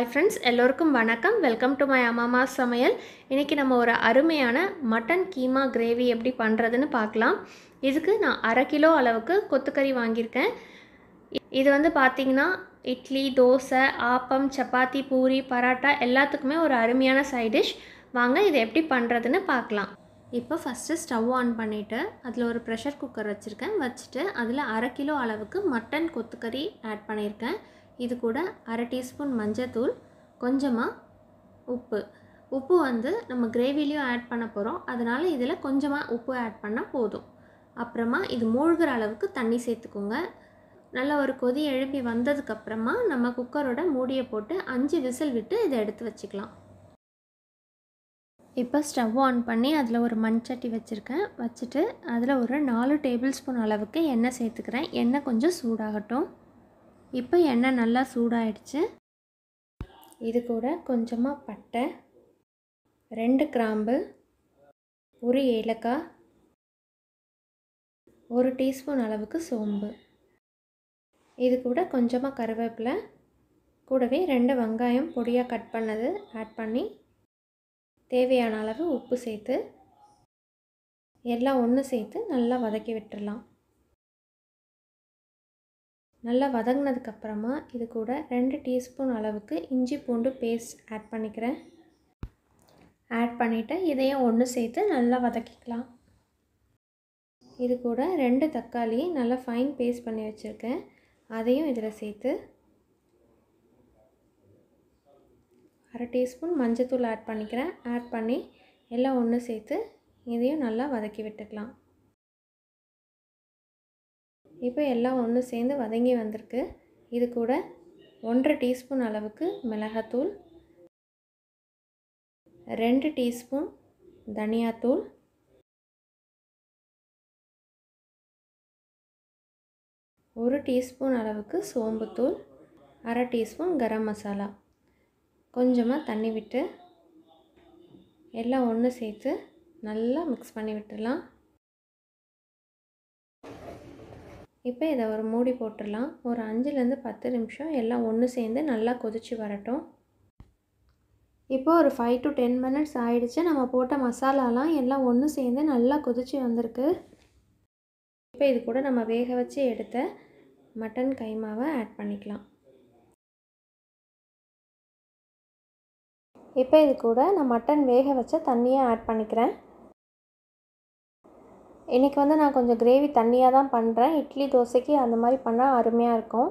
hi friends எல்லோருக்கும் வணக்கம் welcome to my அம்மாமா சமையல் இன்றைக்கி நம்ம ஒரு அருமையான மட்டன் கீமா கிரேவி எப்படி பண்ணுறதுன்னு பார்க்கலாம் இதுக்கு நான் அரை கிலோ அளவுக்கு கொத்துக்கறி வாங்கியிருக்கேன் இது வந்து பார்த்திங்கன்னா இட்லி தோசை ஆப்பம் சப்பாத்தி பூரி பராட்டா எல்லாத்துக்குமே ஒரு அருமையான சைட் டிஷ் வாங்க இதை எப்படி பண்ணுறதுன்னு பார்க்கலாம் இப்போ ஃபஸ்ட்டு ஸ்டவ் ஆன் பண்ணிவிட்டு அதில் ஒரு ப்ரெஷர் குக்கர் வச்சுருக்கேன் வச்சுட்டு அதில் அரை கிலோ அளவுக்கு மட்டன் கொத்துக்கறி ஆட் பண்ணியிருக்கேன் இது கூட அரை டீஸ்பூன் மஞ்சத்தூள் கொஞ்சமாக உப்பு உப்பு வந்து நம்ம கிரேவிலையும் ஆட் பண்ண போகிறோம் அதனால் இதில் கொஞ்சமாக உப்பு ஆட் பண்ணால் போதும் அப்புறமா இது மூழ்கிற அளவுக்கு தண்ணி சேர்த்துக்கோங்க நல்ல ஒரு கொதி எழுப்பி வந்ததுக்கப்புறமா நம்ம குக்கரோட மூடியை போட்டு அஞ்சு விசில் விட்டு இதை எடுத்து வச்சுக்கலாம் இப்போ ஸ்டவ் ஆன் பண்ணி அதில் ஒரு மண்சட்டி வச்சுருக்கேன் வச்சுட்டு அதில் ஒரு நாலு டேபிள் ஸ்பூன் அளவுக்கு எண்ணெய் சேர்த்துக்கிறேன் எண்ணெய் கொஞ்சம் சூடாகட்டும் இப்போ எண்ணெய் நல்லா சூடாயிடுச்சு இது கூட கொஞ்சமாக பட்டை ரெண்டு கிராம்பு ஒரு ஏலக்காய் ஒரு டீஸ்பூன் அளவுக்கு சோம்பு இது கூட கொஞ்சமாக கருவேப்பிலை கூடவே ரெண்டு வெங்காயம் பொடியாக கட் பண்ணது ஆட் பண்ணி தேவையான அளவு உப்பு சேர்த்து எல்லாம் ஒன்று சேர்த்து நல்லா வதக்கி விட்டுடலாம் நல்லா வதங்கினதுக்கப்புறமா இது கூட ரெண்டு டீஸ்பூன் அளவுக்கு இஞ்சி பூண்டு பேஸ்ட் ஆட் பண்ணிக்கிறேன் ஆட் பண்ணிவிட்டு இதையும் ஒன்று சேர்த்து நல்லா வதக்கிக்கலாம் இது கூட ரெண்டு தக்காளி நல்லா ஃபைன் பேஸ்ட் பண்ணி வச்சுருக்கேன் அதையும் இதில் சேர்த்து அரை டீஸ்பூன் மஞ்சத்தூள் ஆட் பண்ணிக்கிறேன் ஆட் பண்ணி எல்லாம் ஒன்று சேர்த்து இதையும் நல்லா வதக்கி விட்டுக்கலாம் இப்போ எல்லாம் ஒன்று சேர்ந்து வதங்கி வந்திருக்கு இது கூட ஒன்றரை டீஸ்பூன் அளவுக்கு மிளகாத்தூள் ரெண்டு டீஸ்பூன் தனியாத்தூள் ஒரு டீஸ்பூன் அளவுக்கு சோம்புத்தூள் அரை டீஸ்பூன் கரம் மசாலா கொஞ்சமாக தண்ணி விட்டு எல்லாம் ஒன்று சேர்த்து நல்லா மிக்ஸ் பண்ணி விட்டுடலாம் இப்போ இதை ஒரு மூடி போட்டுடலாம் ஒரு அஞ்சுலேருந்து பத்து நிமிஷம் எல்லாம் ஒன்று சேர்ந்து நல்லா கொதித்து வரட்டும் இப்போ ஒரு ஃபைவ் டு டென் மினிட்ஸ் ஆகிடுச்சு நம்ம போட்ட மசாலாலாம் எல்லாம் ஒன்று சேர்ந்து நல்லா கொதித்து வந்திருக்கு இப்போ இது கூட நம்ம வேக வச்சு எடுத்த மட்டன் கைமாவை ஆட் பண்ணிக்கலாம் இப்போ இது கூட நான் மட்டன் வேக வச்ச தண்ணியை ஆட் பண்ணிக்கிறேன் இன்றைக்கி வந்து நான் கொஞ்சம் கிரேவி தண்ணியாக தான் பண்ணுறேன் இட்லி தோசைக்கு அந்த மாதிரி பண்ணால் அருமையாக இருக்கும்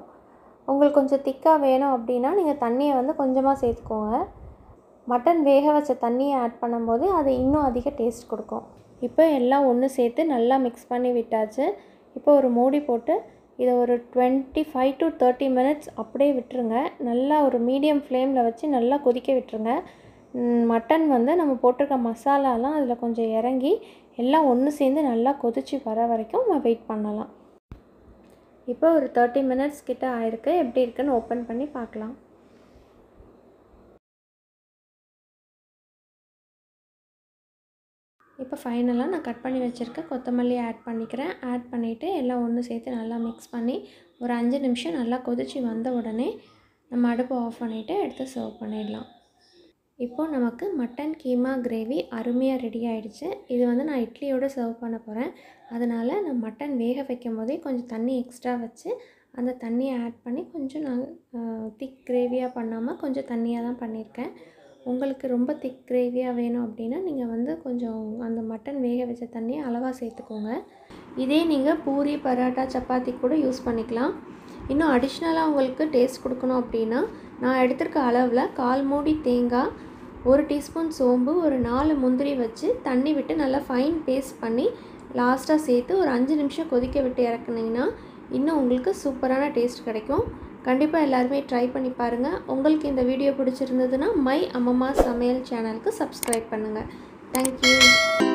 உங்களுக்கு கொஞ்சம் திக்காக வேணும் அப்படின்னா நீங்கள் தண்ணியை வந்து கொஞ்சமாக சேர்த்துக்கோங்க மட்டன் வேக வச்ச தண்ணியை ஆட் பண்ணும்போது அது இன்னும் அதிக டேஸ்ட் கொடுக்கும் இப்போ எல்லாம் ஒன்று சேர்த்து நல்லா மிக்ஸ் பண்ணி விட்டாச்சு இப்போ ஒரு மூடி போட்டு இதை ஒரு twenty five to thirty minutes அப்படியே விட்டுருங்க நல்லா ஒரு மீடியம் ஃப்ளேமில் வச்சு நல்லா கொதிக்க விட்டுருங்க மட்டன் வந்து நம்ம போட்டிருக்க மசாலாலாம் அதில் கொஞ்சம் இறங்கி எல்லாம் ஒன்று சேர்ந்து நல்லா கொதித்து வர வரைக்கும் நம்ம வெயிட் பண்ணலாம் இப்போ ஒரு தேர்ட்டி மினிட்ஸ் கிட்ட ஆயிருக்கு எப்படி இருக்குன்னு ஓப்பன் பண்ணி பார்க்கலாம் இப்போ ஃபைனலாக நான் கட் பண்ணி வச்சுருக்கேன் கொத்தமல்லி ஆட் பண்ணிக்கிறேன் ஆட் பண்ணிவிட்டு எல்லாம் ஒன்று சேர்த்து நல்லா மிக்ஸ் பண்ணி ஒரு அஞ்சு நிமிஷம் நல்லா கொதித்து வந்த உடனே நம்ம அடுப்பு ஆஃப் பண்ணிவிட்டு எடுத்து சர்வ் பண்ணிடலாம் இப்போது நமக்கு மட்டன் கீமா கிரேவி அருமையாக ரெடி ஆகிடுச்சு இது வந்து நான் இட்லியோடு சர்வ் பண்ண போகிறேன் அதனால் நான் மட்டன் வேக வைக்கும் போதே கொஞ்சம் தண்ணி எக்ஸ்ட்ரா வச்சு அந்த தண்ணியை ஆட் பண்ணி கொஞ்சம் நான் திக் கிரேவியாக பண்ணாமல் கொஞ்சம் தண்ணியாக தான் பண்ணியிருக்கேன் உங்களுக்கு ரொம்ப திக் கிரேவியாக வேணும் அப்படின்னா நீங்கள் வந்து கொஞ்சம் அந்த மட்டன் வேக வச்ச தண்ணியை அளவாக சேர்த்துக்கோங்க இதே நீங்கள் பூரி பரோட்டா சப்பாத்தி கூட யூஸ் பண்ணிக்கலாம் இன்னும் அடிஷ்னலாக உங்களுக்கு டேஸ்ட் கொடுக்கணும் அப்படின்னா நான் எடுத்திருக்க அளவில் கால் மூடி தேங்காய் ஒரு டீஸ்பூன் சோம்பு ஒரு நாலு முந்திரி வச்சு தண்ணி விட்டு நல்லா ஃபைன் பேஸ்ட் பண்ணி லாஸ்ட்டாக சேர்த்து ஒரு அஞ்சு நிமிஷம் கொதிக்க விட்டு இறக்குனிங்கன்னா இன்னும் உங்களுக்கு சூப்பரான டேஸ்ட் கிடைக்கும் கண்டிப்பாக எல்லாருமே ட்ரை பண்ணி பாருங்கள் உங்களுக்கு இந்த வீடியோ பிடிச்சிருந்ததுன்னா மை அம்மம்மா சமையல் சேனலுக்கு சப்ஸ்கிரைப் பண்ணுங்கள் தேங்க்யூ